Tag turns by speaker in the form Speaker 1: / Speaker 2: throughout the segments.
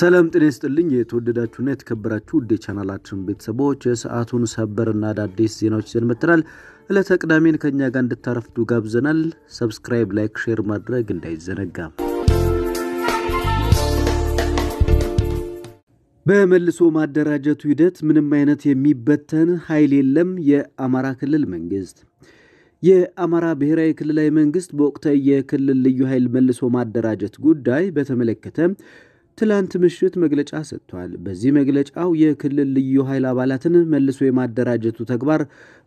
Speaker 1: ሰላም ጤና ይስጥልኝ። የተወደዳችሁና የተከበራችሁ ውድ የቻናላችን ቤተሰቦች የሰዓቱን ሰበርና አዳዲስ ዜናዎች ይዘን መጥተናል። ዕለተ ቅዳሜን ከእኛ ጋር እንድታረፍዱ ጋብዘናል። ሰብስክራይብ፣ ላይክ፣ ሼር ማድረግ እንዳይዘነጋ። በመልሶ ማደራጀቱ ሂደት ምንም አይነት የሚበተን ኃይል የለም። የአማራ ክልል መንግስት የአማራ ብሔራዊ ክልላዊ መንግስት በወቅታዊ የክልል ልዩ ኃይል መልሶ ማደራጀት ጉዳይ በተመለከተ ትላንት ምሽት መግለጫ ሰጥቷል። በዚህ መግለጫው የክልል ልዩ ኃይል አባላትን መልሶ የማደራጀቱ ተግባር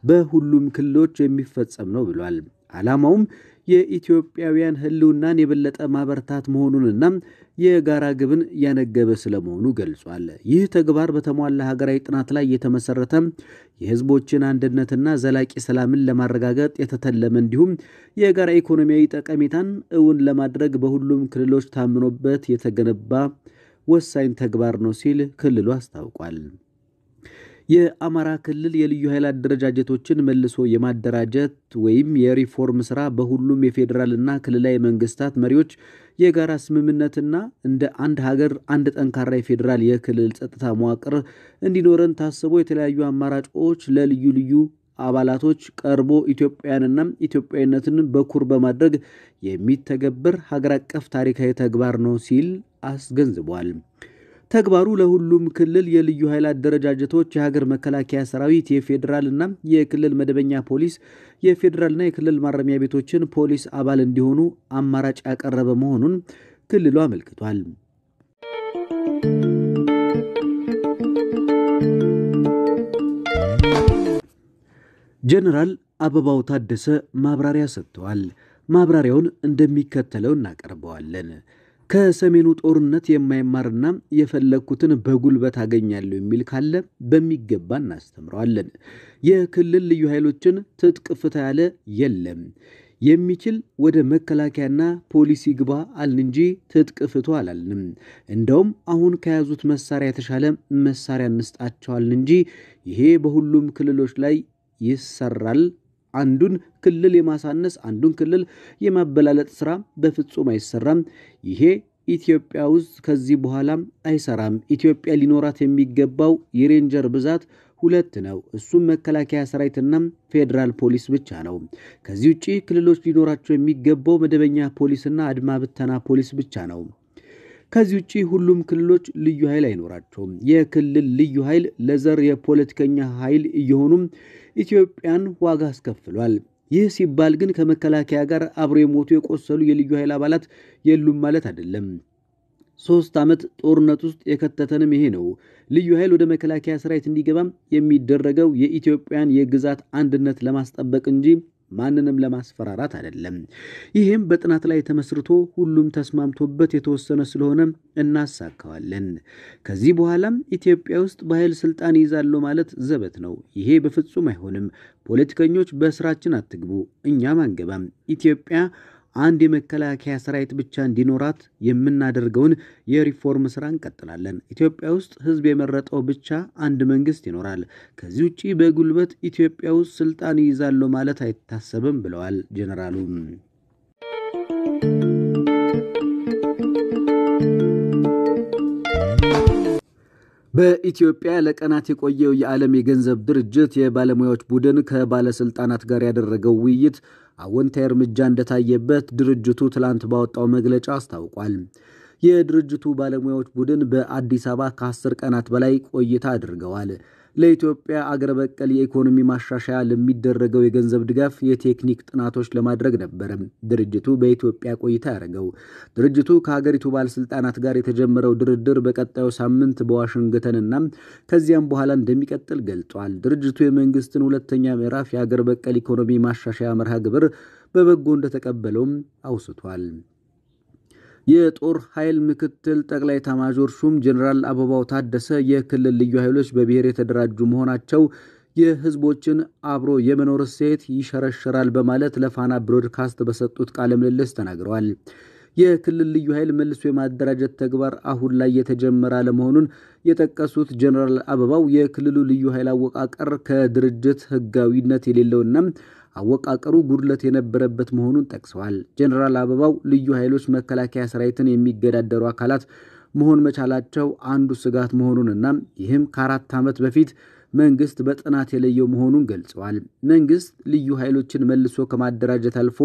Speaker 1: በሁሉም ክልሎች የሚፈጸም ነው ብሏል። ዓላማውም የኢትዮጵያውያን ህልውናን የበለጠ ማበርታት መሆኑንና የጋራ ግብን ያነገበ ስለመሆኑ ገልጿል። ይህ ተግባር በተሟላ ሀገራዊ ጥናት ላይ የተመሰረተ የህዝቦችን አንድነትና ዘላቂ ሰላምን ለማረጋገጥ የተተለመ እንዲሁም የጋራ ኢኮኖሚያዊ ጠቀሜታን እውን ለማድረግ በሁሉም ክልሎች ታምኖበት የተገነባ ወሳኝ ተግባር ነው ሲል ክልሉ አስታውቋል። የአማራ ክልል የልዩ ኃይል አደረጃጀቶችን መልሶ የማደራጀት ወይም የሪፎርም ስራ በሁሉም የፌዴራልና ክልላዊ መንግስታት መሪዎች የጋራ ስምምነትና እንደ አንድ ሀገር አንድ ጠንካራ የፌዴራል የክልል ጸጥታ መዋቅር እንዲኖረን ታስቦ የተለያዩ አማራጮች ለልዩ ልዩ አባላቶች ቀርቦ ኢትዮጵያንና ኢትዮጵያዊነትን በኩር በማድረግ የሚተገበር ሀገር አቀፍ ታሪካዊ ተግባር ነው ሲል አስገንዝቧል። ተግባሩ ለሁሉም ክልል የልዩ ኃይል አደረጃጀቶች፣ የሀገር መከላከያ ሰራዊት፣ የፌዴራልና የክልል መደበኛ ፖሊስ፣ የፌዴራልና የክልል ማረሚያ ቤቶችን ፖሊስ አባል እንዲሆኑ አማራጭ ያቀረበ መሆኑን ክልሉ አመልክቷል። ጀነራል አበባው ታደሰ ማብራሪያ ሰጥተዋል። ማብራሪያውን እንደሚከተለው እናቀርበዋለን። ከሰሜኑ ጦርነት የማይማርና የፈለግኩትን በጉልበት አገኛለሁ የሚል ካለ በሚገባ እናስተምረዋለን። የክልል ልዩ ኃይሎችን ትጥቅ ፍታ ያለ የለም። የሚችል ወደ መከላከያና ፖሊሲ ግባ አልን እንጂ ትጥቅ ፍቶ አላልንም። እንደውም አሁን ከያዙት መሳሪያ የተሻለ መሳሪያ እንስጣቸዋልን እንጂ ይሄ በሁሉም ክልሎች ላይ ይሰራል አንዱን ክልል የማሳነስ አንዱን ክልል የማበላለጥ ስራ በፍጹም አይሰራም። ይሄ ኢትዮጵያ ውስጥ ከዚህ በኋላም አይሰራም። ኢትዮጵያ ሊኖራት የሚገባው የሬንጀር ብዛት ሁለት ነው። እሱም መከላከያ ሰራዊትና ፌዴራል ፖሊስ ብቻ ነው። ከዚህ ውጭ ክልሎች ሊኖራቸው የሚገባው መደበኛ ፖሊስና አድማ ብተና ፖሊስ ብቻ ነው። ከዚህ ውጭ ሁሉም ክልሎች ልዩ ኃይል አይኖራቸውም። የክልል ልዩ ኃይል ለዘር የፖለቲከኛ ኃይል እየሆኑም ኢትዮጵያን ዋጋ አስከፍሏል። ይህ ሲባል ግን ከመከላከያ ጋር አብሮ የሞቱ የቆሰሉ የልዩ ኃይል አባላት የሉም ማለት አይደለም። ሶስት ዓመት ጦርነት ውስጥ የከተተንም ይሄ ነው። ልዩ ኃይል ወደ መከላከያ ሰራዊት እንዲገባም የሚደረገው የኢትዮጵያን የግዛት አንድነት ለማስጠበቅ እንጂ ማንንም ለማስፈራራት አይደለም። ይህም በጥናት ላይ ተመስርቶ ሁሉም ተስማምቶበት የተወሰነ ስለሆነ እናሳካዋለን። ከዚህ በኋላም ኢትዮጵያ ውስጥ በኃይል ስልጣን ይይዛለሁ ማለት ዘበት ነው። ይሄ በፍጹም አይሆንም። ፖለቲከኞች በስራችን አትግቡ፣ እኛም አንገባም። ኢትዮጵያ አንድ የመከላከያ ሰራዊት ብቻ እንዲኖራት የምናደርገውን የሪፎርም ስራ እንቀጥላለን። ኢትዮጵያ ውስጥ ህዝብ የመረጠው ብቻ አንድ መንግስት ይኖራል። ከዚህ ውጭ በጉልበት ኢትዮጵያ ውስጥ ስልጣን ይይዛለሁ ማለት አይታሰብም ብለዋል ጀነራሉ በኢትዮጵያ ለቀናት የቆየው የዓለም የገንዘብ ድርጅት የባለሙያዎች ቡድን ከባለስልጣናት ጋር ያደረገው ውይይት አወንታዊ እርምጃ እንደታየበት ድርጅቱ ትላንት ባወጣው መግለጫ አስታውቋል። የድርጅቱ ባለሙያዎች ቡድን በአዲስ አበባ ከአስር ቀናት በላይ ቆይታ አድርገዋል። ለኢትዮጵያ አገር በቀል የኢኮኖሚ ማሻሻያ ለሚደረገው የገንዘብ ድጋፍ የቴክኒክ ጥናቶች ለማድረግ ነበር ድርጅቱ በኢትዮጵያ ቆይታ ያደረገው። ድርጅቱ ከሀገሪቱ ባለስልጣናት ጋር የተጀመረው ድርድር በቀጣዩ ሳምንት በዋሽንግተንና ከዚያም በኋላ እንደሚቀጥል ገልጿል። ድርጅቱ የመንግስትን ሁለተኛ ምዕራፍ የአገር በቀል ኢኮኖሚ ማሻሻያ መርሃ ግብር በበጎ እንደተቀበለውም አውስቷል። የጦር ኃይል ምክትል ጠቅላይ ታማዦር ሹም ጀኔራል አበባው ታደሰ የክልል ልዩ ኃይሎች በብሔር የተደራጁ መሆናቸው የህዝቦችን አብሮ የመኖር እሴት ይሸረሸራል በማለት ለፋና ብሮድካስት በሰጡት ቃለ ምልልስ ተናግረዋል። የክልል ልዩ ኃይል መልሶ የማደራጀት ተግባር አሁን ላይ የተጀመረ አለመሆኑን የጠቀሱት ጀኔራል አበባው የክልሉ ልዩ ኃይል አወቃቀር ከድርጅት ህጋዊነት የሌለውና አወቃቀሩ ጉድለት የነበረበት መሆኑን ጠቅሰዋል። ጀኔራል አበባው ልዩ ኃይሎች መከላከያ ሰራዊትን የሚገዳደሩ አካላት መሆን መቻላቸው አንዱ ስጋት መሆኑንና ይህም ከአራት ዓመት በፊት መንግስት በጥናት የለየው መሆኑን ገልጸዋል። መንግስት ልዩ ኃይሎችን መልሶ ከማደራጀት አልፎ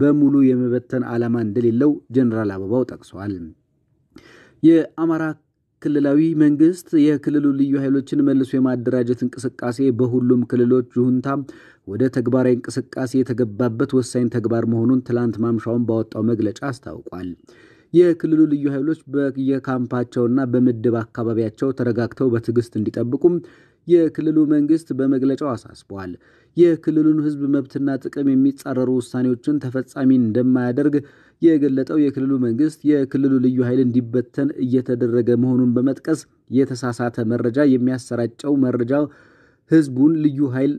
Speaker 1: በሙሉ የመበተን ዓላማ እንደሌለው ጀኔራል አበባው ጠቅሰዋል። የአማራ ክልላዊ መንግስት የክልሉ ልዩ ኃይሎችን መልሶ የማደራጀት እንቅስቃሴ በሁሉም ክልሎች ይሁንታ ወደ ተግባራዊ እንቅስቃሴ የተገባበት ወሳኝ ተግባር መሆኑን ትላንት ማምሻውን ባወጣው መግለጫ አስታውቋል። የክልሉ ልዩ ኃይሎች በየካምፓቸውና በምድብ አካባቢያቸው ተረጋግተው በትዕግስት እንዲጠብቁም የክልሉ መንግስት በመግለጫው አሳስበዋል። የክልሉን ህዝብ መብትና ጥቅም የሚጻረሩ ውሳኔዎችን ተፈጻሚ እንደማያደርግ የገለጠው የክልሉ መንግስት የክልሉ ልዩ ኃይል እንዲበተን እየተደረገ መሆኑን በመጥቀስ የተሳሳተ መረጃ የሚያሰራጨው መረጃ ህዝቡን ልዩ ኃይል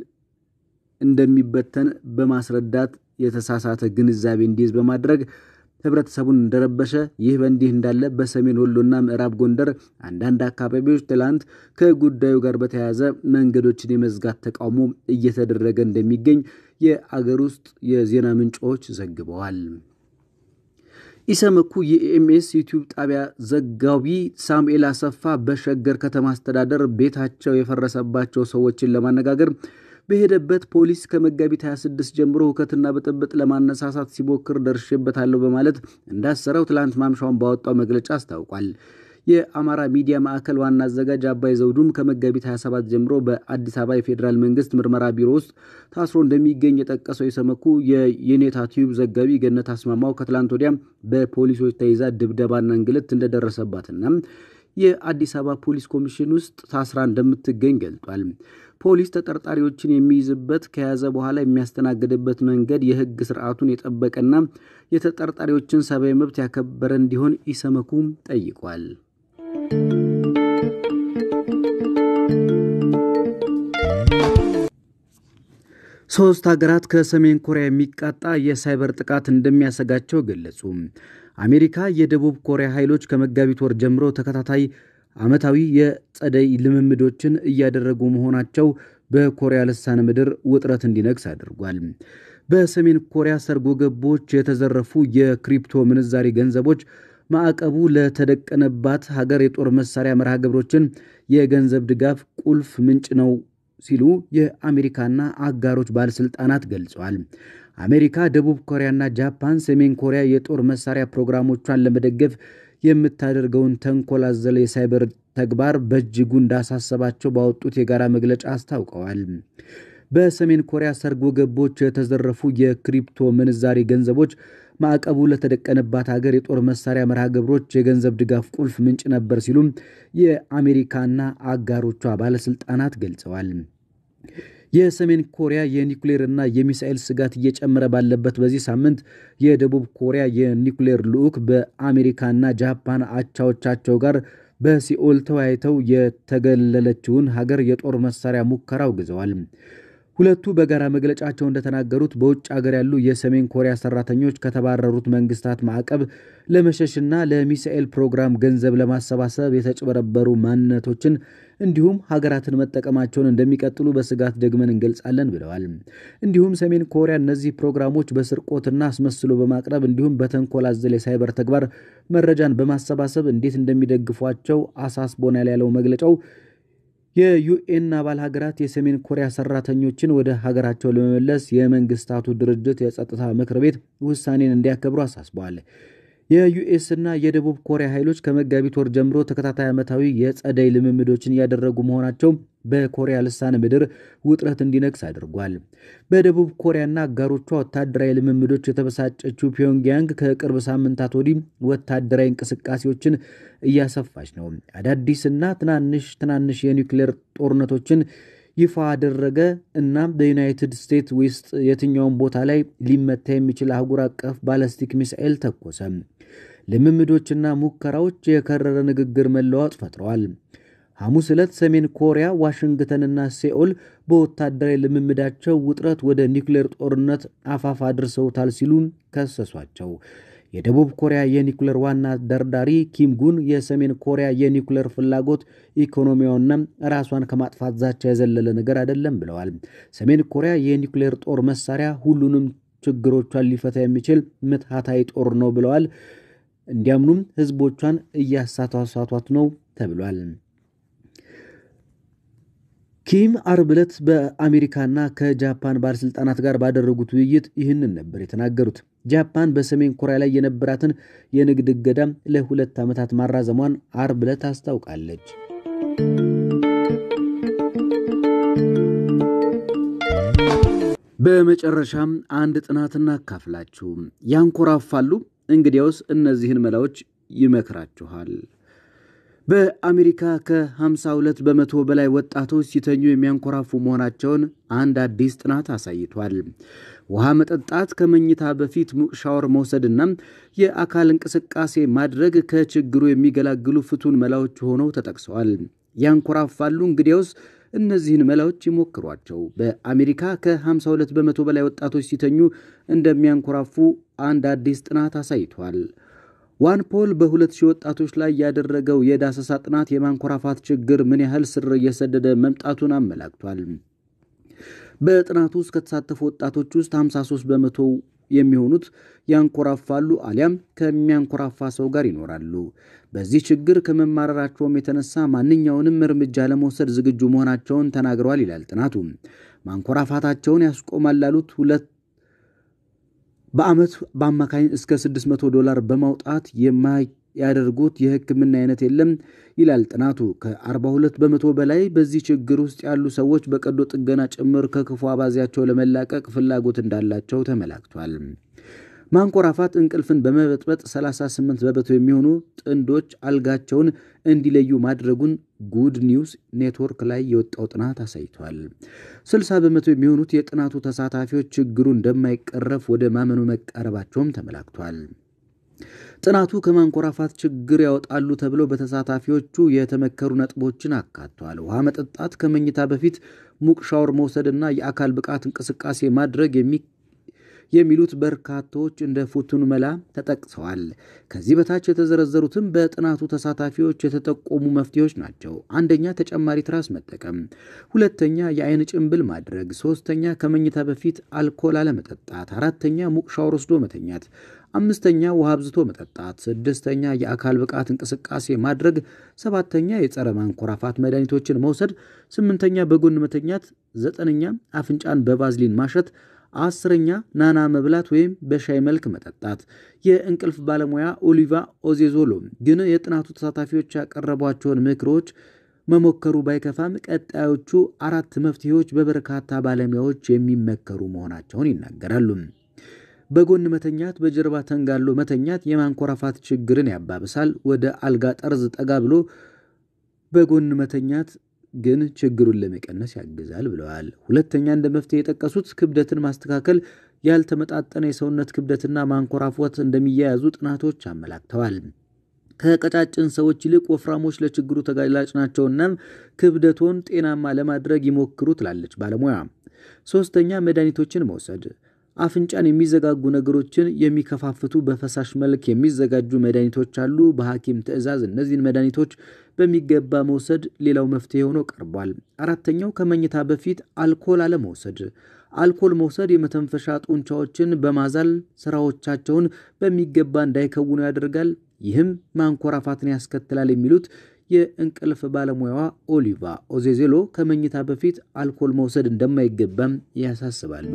Speaker 1: እንደሚበተን በማስረዳት የተሳሳተ ግንዛቤ እንዲይዝ በማድረግ ህብረተሰቡን እንደረበሸ። ይህ በእንዲህ እንዳለ በሰሜን ወሎና ምዕራብ ጎንደር አንዳንድ አካባቢዎች ትላንት ከጉዳዩ ጋር በተያያዘ መንገዶችን የመዝጋት ተቃውሞ እየተደረገ እንደሚገኝ የአገር ውስጥ የዜና ምንጮች ዘግበዋል። ኢሰመኩ የኢኤምኤስ ዩቲዩብ ጣቢያ ዘጋቢ ሳሙኤል አሰፋ በሸገር ከተማ አስተዳደር ቤታቸው የፈረሰባቸው ሰዎችን ለማነጋገር በሄደበት ፖሊስ ከመጋቢት 26 ጀምሮ ሁከትና ብጥብጥ ለማነሳሳት ሲሞክር ደርሼበታለሁ በማለት እንዳሰረው ትላንት ማምሻውን ባወጣው መግለጫ አስታውቋል። የአማራ ሚዲያ ማዕከል ዋና አዘጋጅ አባይ ዘውዱም ከመጋቢት 27 ጀምሮ በአዲስ አበባ የፌዴራል መንግስት ምርመራ ቢሮ ውስጥ ታስሮ እንደሚገኝ የጠቀሰው የሰመኩ የዩኔታ ቲዩብ ዘጋቢ ገነት አስማማው ከትላንት ወዲያ በፖሊሶች ተይዛ ድብደባና እንግልት እንደደረሰባትና የአዲስ አበባ ፖሊስ ኮሚሽን ውስጥ ታስራ እንደምትገኝ ገልጧል። ፖሊስ ተጠርጣሪዎችን የሚይዝበት ከያዘ በኋላ የሚያስተናግድበት መንገድ የህግ ስርዓቱን የጠበቀና የተጠርጣሪዎችን ሰብአዊ መብት ያከበረ እንዲሆን ኢሰመኩም ጠይቋል። ሶስት ሀገራት ከሰሜን ኮሪያ የሚቃጣ የሳይበር ጥቃት እንደሚያሰጋቸው ገለጹ። አሜሪካ የደቡብ ኮሪያ ኃይሎች ከመጋቢት ወር ጀምሮ ተከታታይ ዓመታዊ የጸደይ ልምምዶችን እያደረጉ መሆናቸው በኮሪያ ልሳነ ምድር ውጥረት እንዲነግስ አድርጓል። በሰሜን ኮሪያ ሰርጎ ገቦች የተዘረፉ የክሪፕቶ ምንዛሪ ገንዘቦች ማዕቀቡ ለተደቀነባት ሀገር የጦር መሳሪያ መርሃ ግብሮችን የገንዘብ ድጋፍ ቁልፍ ምንጭ ነው ሲሉ የአሜሪካና አጋሮች ባለሥልጣናት ገልጸዋል። አሜሪካ፣ ደቡብ ኮሪያና ጃፓን ሰሜን ኮሪያ የጦር መሳሪያ ፕሮግራሞቿን ለመደገፍ የምታደርገውን ተንኮል አዘለ የሳይበር ተግባር በእጅጉ እንዳሳሰባቸው ባወጡት የጋራ መግለጫ አስታውቀዋል። በሰሜን ኮሪያ ሰርጎ ገቦች የተዘረፉ የክሪፕቶ ምንዛሬ ገንዘቦች ማዕቀቡ ለተደቀነባት ሀገር የጦር መሳሪያ መርሃ ግብሮች የገንዘብ ድጋፍ ቁልፍ ምንጭ ነበር ሲሉም የአሜሪካና አጋሮቿ ባለስልጣናት ገልጸዋል። የሰሜን ኮሪያ የኒኩሌር እና የሚሳኤል ስጋት እየጨመረ ባለበት በዚህ ሳምንት የደቡብ ኮሪያ የኒኩሌር ልዑክ በአሜሪካና ጃፓን አቻዎቻቸው ጋር በሲኦል ተወያይተው የተገለለችውን ሀገር የጦር መሳሪያ ሙከራ አውግዘዋል። ሁለቱ በጋራ መግለጫቸው እንደተናገሩት በውጭ አገር ያሉ የሰሜን ኮሪያ ሰራተኞች ከተባረሩት መንግስታት ማዕቀብ ለመሸሽና ለሚሳኤል ፕሮግራም ገንዘብ ለማሰባሰብ የተጭበረበሩ ማንነቶችን እንዲሁም ሀገራትን መጠቀማቸውን እንደሚቀጥሉ በስጋት ደግመን እንገልጻለን ብለዋል። እንዲሁም ሰሜን ኮሪያ እነዚህ ፕሮግራሞች በስርቆትና አስመስሎ በማቅረብ እንዲሁም በተንኮል አዘል የሳይበር ተግባር መረጃን በማሰባሰብ እንዴት እንደሚደግፏቸው አሳስቦናል ያለው መግለጫው የዩኤን አባል ሀገራት የሰሜን ኮሪያ ሰራተኞችን ወደ ሀገራቸው ለመመለስ የመንግስታቱ ድርጅት የጸጥታ ምክር ቤት ውሳኔን እንዲያከብሩ አሳስበዋል። የዩኤስ እና የደቡብ ኮሪያ ኃይሎች ከመጋቢት ወር ጀምሮ ተከታታይ ዓመታዊ የጸደይ ልምምዶችን እያደረጉ መሆናቸው በኮሪያ ልሳነ ምድር ውጥረት እንዲነግስ አድርጓል። በደቡብ ኮሪያና አጋሮቿ ወታደራዊ ልምምዶች የተበሳጨችው ፒዮንግያንግ ከቅርብ ሳምንታት ወዲህ ወታደራዊ እንቅስቃሴዎችን እያሰፋች ነው። አዳዲስና ትናንሽ ትናንሽ የኒውክሌር ጦርነቶችን ይፋ አደረገ። እናም በዩናይትድ ስቴትስ ውስጥ የትኛውን ቦታ ላይ ሊመታ የሚችል አህጉር አቀፍ ባለስቲክ ሚሳኤል ተኮሰ። ልምምዶችና ሙከራዎች የከረረ ንግግር መለዋወጥ ፈጥረዋል። ሐሙስ ዕለት ሰሜን ኮሪያ ዋሽንግተንና ሴኦል በወታደራዊ ልምምዳቸው ውጥረት ወደ ኒውክሌር ጦርነት አፋፍ አድርሰውታል ሲሉ ከሰሷቸው። የደቡብ ኮሪያ የኒኩሌር ዋና ደርዳሪ ኪም ጉን የሰሜን ኮሪያ የኒኩሌር ፍላጎት ኢኮኖሚያውና ራሷን ከማጥፋት ዛቻ የዘለለ ነገር አይደለም ብለዋል። ሰሜን ኮሪያ የኒኩሌር ጦር መሳሪያ ሁሉንም ችግሮቿን ሊፈታ የሚችል ምትሃታዊ ጦር ነው ብለዋል። እንዲያምኑም ህዝቦቿን እያሳቷሳቷት ነው ተብሏል። ኪም አርብ ዕለት በአሜሪካና ከጃፓን ባለሥልጣናት ጋር ባደረጉት ውይይት ይህንን ነበር የተናገሩት። ጃፓን በሰሜን ኮሪያ ላይ የነበራትን የንግድ እገዳ ለሁለት ዓመታት ማራዘሟን አርብ ዕለት አስታውቃለች። በመጨረሻም አንድ ጥናት እናካፍላችሁ። ያንኮራፋሉ? እንግዲያውስ እነዚህን መላዎች ይመክራችኋል። በአሜሪካ ከ52 በመቶ በላይ ወጣቶች ሲተኙ የሚያንኮራፉ መሆናቸውን አንድ አዲስ ጥናት አሳይቷል። ውሃ መጠጣት፣ ከመኝታ በፊት ሙቅ ሻወር መውሰድና የአካል እንቅስቃሴ ማድረግ ከችግሩ የሚገላግሉ ፍቱን መላዎች ሆነው ተጠቅሰዋል። ያንኮራፋሉ እንግዲያውስ እነዚህን መላዎች ይሞክሯቸው። በአሜሪካ ከ52 በመቶ በላይ ወጣቶች ሲተኙ እንደሚያንኮራፉ አንድ አዲስ ጥናት አሳይቷል። ዋን ፖል በ2000 ወጣቶች ላይ ያደረገው የዳሰሳ ጥናት የማንኮራፋት ችግር ምን ያህል ስር እየሰደደ መምጣቱን አመላክቷል። በጥናቱ ውስጥ ከተሳተፉ ወጣቶች ውስጥ 53 በመቶ የሚሆኑት ያንኮራፋሉ አሊያም ከሚያንኮራፋ ሰው ጋር ይኖራሉ። በዚህ ችግር ከመማረራቸውም የተነሳ ማንኛውንም እርምጃ ለመውሰድ ዝግጁ መሆናቸውን ተናግረዋል ይላል ጥናቱ። ማንኮራፋታቸውን ያስቆማል ላሉት ሁለት በአመት በአማካኝ እስከ 600 ዶላር በማውጣት ያደርጉት የህክምና አይነት የለም ይላል ጥናቱ። ከ42 በመቶ በላይ በዚህ ችግር ውስጥ ያሉ ሰዎች በቀዶ ጥገና ጭምር ከክፉ አባዚያቸው ለመላቀቅ ፍላጎት እንዳላቸው ተመላክቷል። ማንኮራፋት እንቅልፍን በመበጥበጥ 38 በመቶ የሚሆኑ ጥንዶች አልጋቸውን እንዲለዩ ማድረጉን ጉድ ኒውስ ኔትወርክ ላይ የወጣው ጥናት አሳይቷል። 60 በመቶ የሚሆኑት የጥናቱ ተሳታፊዎች ችግሩ እንደማይቀረፍ ወደ ማመኑ መቃረባቸውም ተመላክቷል። ጥናቱ ከማንኮራፋት ችግር ያወጣሉ ተብሎ በተሳታፊዎቹ የተመከሩ ነጥቦችን አካቷል። ውሃ መጠጣት፣ ከመኝታ በፊት ሙቅ ሻወር መውሰድና የአካል ብቃት እንቅስቃሴ ማድረግ የሚ የሚሉት በርካቶች እንደ ፉቱን መላ ተጠቅሰዋል። ከዚህ በታች የተዘረዘሩትም በጥናቱ ተሳታፊዎች የተጠቆሙ መፍትሄዎች ናቸው። አንደኛ፣ ተጨማሪ ትራስ መጠቀም፣ ሁለተኛ፣ የአይን ጭንብል ማድረግ፣ ሶስተኛ፣ ከመኝታ በፊት አልኮል አለመጠጣት፣ አራተኛ፣ ሙቅ ሻወር ወስዶ መተኛት፣ አምስተኛ፣ ውሃ አብዝቶ መጠጣት፣ ስድስተኛ፣ የአካል ብቃት እንቅስቃሴ ማድረግ፣ ሰባተኛ፣ የጸረ ማንኮራፋት መድኃኒቶችን መውሰድ፣ ስምንተኛ፣ በጎን መተኛት፣ ዘጠነኛ፣ አፍንጫን በቫዝሊን ማሸት አስረኛ ናና መብላት ወይም በሻይ መልክ መጠጣት። የእንቅልፍ ባለሙያ ኦሊቫ ኦዜዞሎ ግን የጥናቱ ተሳታፊዎች ያቀረቧቸውን ምክሮች መሞከሩ ባይከፋም ቀጣዮቹ አራት መፍትሄዎች በበርካታ ባለሙያዎች የሚመከሩ መሆናቸውን ይናገራሉ። በጎን መተኛት፣ በጀርባ ተንጋሎ መተኛት የማንኮራፋት ችግርን ያባብሳል። ወደ አልጋ ጠርዝ ጠጋ ብሎ በጎን መተኛት ግን ችግሩን ለመቀነስ ያግዛል ብለዋል። ሁለተኛ እንደ መፍትሄ የጠቀሱት ክብደትን ማስተካከል፣ ያልተመጣጠነ የሰውነት ክብደትና ማንኮራፎት እንደሚያያዙ ጥናቶች አመላክተዋል። ከቀጫጭን ሰዎች ይልቅ ወፍራሞች ለችግሩ ተጋላጭ ናቸውና ክብደቶን ጤናማ ለማድረግ ይሞክሩ ትላለች ባለሙያ። ሶስተኛ መድኃኒቶችን መውሰድ አፍንጫን የሚዘጋጉ ነገሮችን የሚከፋፍቱ በፈሳሽ መልክ የሚዘጋጁ መድኃኒቶች አሉ። በሐኪም ትዕዛዝ እነዚህን መድኃኒቶች በሚገባ መውሰድ ሌላው መፍትሄ ሆኖ ቀርቧል። አራተኛው ከመኝታ በፊት አልኮል አለመውሰድ። አልኮል መውሰድ የመተንፈሻ ጡንቻዎችን በማዛል ስራዎቻቸውን በሚገባ እንዳይከውኑ ያደርጋል። ይህም ማንኮራፋትን ያስከትላል የሚሉት የእንቅልፍ ባለሙያዋ ኦሊቫ ኦዜዜሎ ከመኝታ በፊት አልኮል መውሰድ እንደማይገባም ያሳስባሉ።